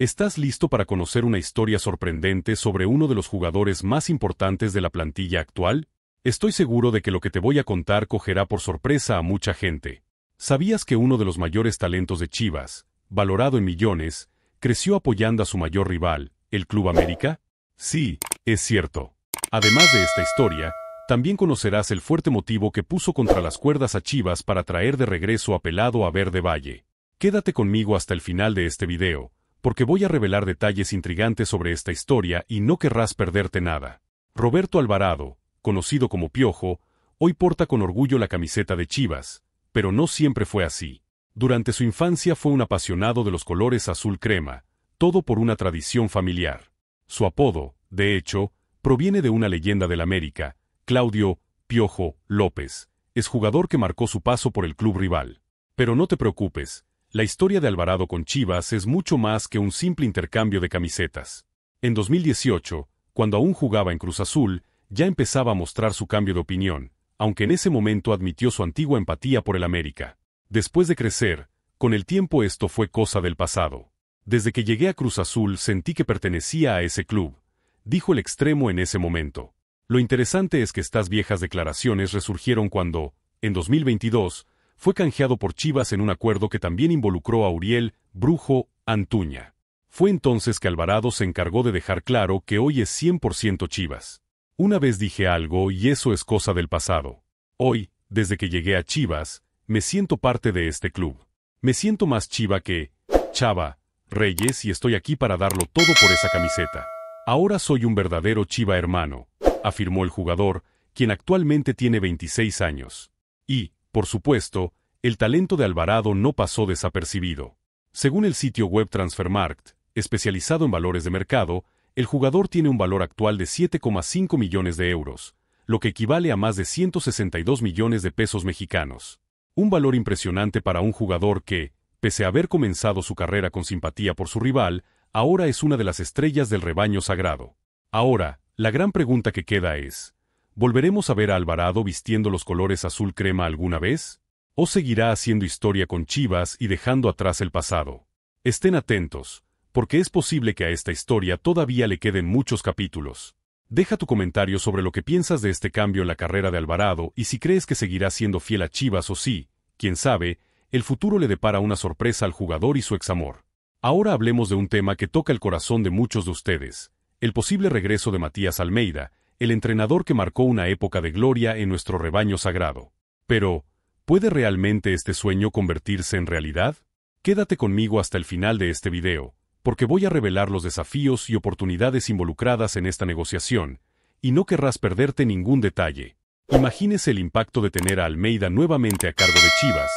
¿Estás listo para conocer una historia sorprendente sobre uno de los jugadores más importantes de la plantilla actual? Estoy seguro de que lo que te voy a contar cogerá por sorpresa a mucha gente. ¿Sabías que uno de los mayores talentos de Chivas, valorado en millones, creció apoyando a su mayor rival, el Club América? Sí, es cierto. Además de esta historia, también conocerás el fuerte motivo que puso contra las cuerdas a Chivas para traer de regreso a Pelado a Verde Valle. Quédate conmigo hasta el final de este video, porque voy a revelar detalles intrigantes sobre esta historia y no querrás perderte nada. Roberto Alvarado, conocido como Piojo, hoy porta con orgullo la camiseta de Chivas, pero no siempre fue así. Durante su infancia fue un apasionado de los colores azul crema, todo por una tradición familiar. Su apodo, de hecho, proviene de una leyenda del América, Claudio Piojo López, es jugador que marcó su paso por el club rival. Pero no te preocupes, la historia de Alvarado con Chivas es mucho más que un simple intercambio de camisetas. En 2018, cuando aún jugaba en Cruz Azul, ya empezaba a mostrar su cambio de opinión, aunque en ese momento admitió su antigua empatía por el América. Después de crecer, con el tiempo esto fue cosa del pasado. Desde que llegué a Cruz Azul sentí que pertenecía a ese club, dijo el extremo en ese momento. Lo interesante es que estas viejas declaraciones resurgieron cuando, en 2022, fue canjeado por Chivas en un acuerdo que también involucró a Uriel, Brujo, Antuña. Fue entonces que Alvarado se encargó de dejar claro que hoy es 100% Chivas. Una vez dije algo y eso es cosa del pasado. Hoy, desde que llegué a Chivas, me siento parte de este club. Me siento más chiva que Chava, Reyes y estoy aquí para darlo todo por esa camiseta. Ahora soy un verdadero chiva hermano, afirmó el jugador, quien actualmente tiene 26 años. Y, por supuesto, el talento de Alvarado no pasó desapercibido. Según el sitio web Transfermarkt, especializado en valores de mercado, el jugador tiene un valor actual de 7,5 millones de euros, lo que equivale a más de 162 millones de pesos mexicanos. Un valor impresionante para un jugador que, pese a haber comenzado su carrera con simpatía por su rival, ahora es una de las estrellas del rebaño sagrado. Ahora, la gran pregunta que queda es, ¿Volveremos a ver a Alvarado vistiendo los colores azul crema alguna vez? ¿O seguirá haciendo historia con Chivas y dejando atrás el pasado? Estén atentos, porque es posible que a esta historia todavía le queden muchos capítulos. Deja tu comentario sobre lo que piensas de este cambio en la carrera de Alvarado y si crees que seguirá siendo fiel a Chivas o si, quién sabe, el futuro le depara una sorpresa al jugador y su examor. Ahora hablemos de un tema que toca el corazón de muchos de ustedes, el posible regreso de Matías Almeida, el entrenador que marcó una época de gloria en nuestro rebaño sagrado. Pero, ¿puede realmente este sueño convertirse en realidad? Quédate conmigo hasta el final de este video, porque voy a revelar los desafíos y oportunidades involucradas en esta negociación, y no querrás perderte ningún detalle. Imagínese el impacto de tener a Almeida nuevamente a cargo de Chivas,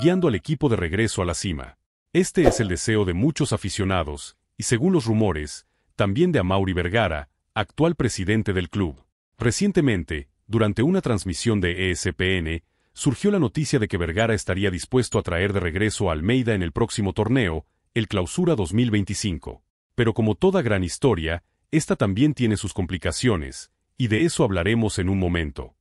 guiando al equipo de regreso a la cima. Este es el deseo de muchos aficionados, y según los rumores, también de Amauri Vergara, actual presidente del club. Recientemente, durante una transmisión de ESPN, surgió la noticia de que Vergara estaría dispuesto a traer de regreso a Almeida en el próximo torneo, el Clausura 2025. Pero como toda gran historia, esta también tiene sus complicaciones, y de eso hablaremos en un momento.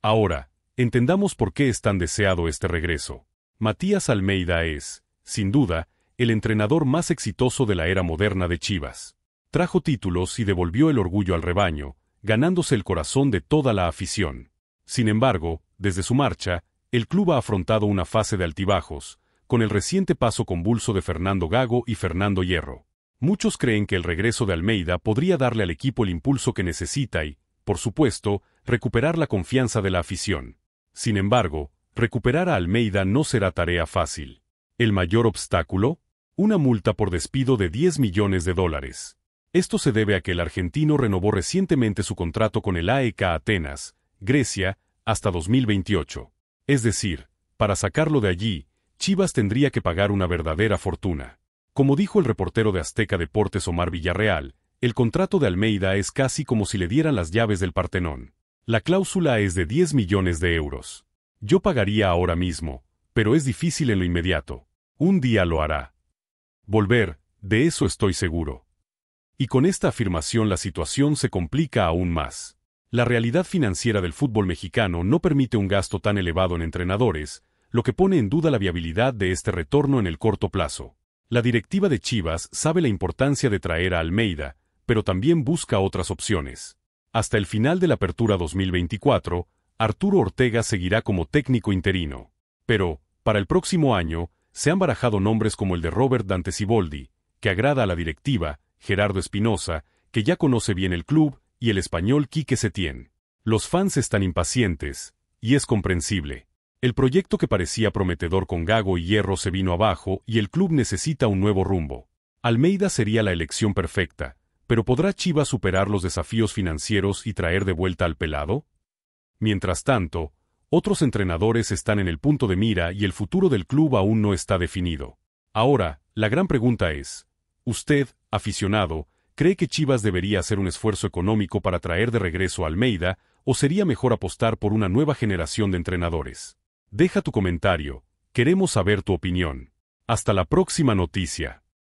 Ahora, entendamos por qué es tan deseado este regreso. Matías Almeida es, sin duda, el entrenador más exitoso de la era moderna de Chivas. Trajo títulos y devolvió el orgullo al rebaño, ganándose el corazón de toda la afición. Sin embargo, desde su marcha, el club ha afrontado una fase de altibajos, con el reciente paso convulso de Fernando Gago y Fernando Hierro. Muchos creen que el regreso de Almeida podría darle al equipo el impulso que necesita y, por supuesto, recuperar la confianza de la afición. Sin embargo, recuperar a Almeida no será tarea fácil. El mayor obstáculo, una multa por despido de 10 millones de dólares. Esto se debe a que el argentino renovó recientemente su contrato con el AEK Atenas, Grecia, hasta 2028. Es decir, para sacarlo de allí, Chivas tendría que pagar una verdadera fortuna. Como dijo el reportero de Azteca Deportes Omar Villarreal, el contrato de Almeida es casi como si le dieran las llaves del Partenón. La cláusula es de 10 millones de euros. Yo pagaría ahora mismo, pero es difícil en lo inmediato. Un día lo hará. Volver, de eso estoy seguro. Y con esta afirmación la situación se complica aún más. La realidad financiera del fútbol mexicano no permite un gasto tan elevado en entrenadores, lo que pone en duda la viabilidad de este retorno en el corto plazo. La directiva de Chivas sabe la importancia de traer a Almeida, pero también busca otras opciones. Hasta el final de la apertura 2024, Arturo Ortega seguirá como técnico interino. Pero, para el próximo año, se han barajado nombres como el de Robert Dante Ciboldi, que agrada a la directiva, Gerardo Espinosa, que ya conoce bien el club, y el español Quique Setién. Los fans están impacientes, y es comprensible. El proyecto que parecía prometedor con Gago y Hierro se vino abajo y el club necesita un nuevo rumbo. Almeida sería la elección perfecta, pero ¿podrá Chiva superar los desafíos financieros y traer de vuelta al pelado? Mientras tanto, otros entrenadores están en el punto de mira y el futuro del club aún no está definido. Ahora, la gran pregunta es, Usted, aficionado, ¿cree que Chivas debería hacer un esfuerzo económico para traer de regreso a Almeida o sería mejor apostar por una nueva generación de entrenadores? Deja tu comentario, queremos saber tu opinión. Hasta la próxima noticia.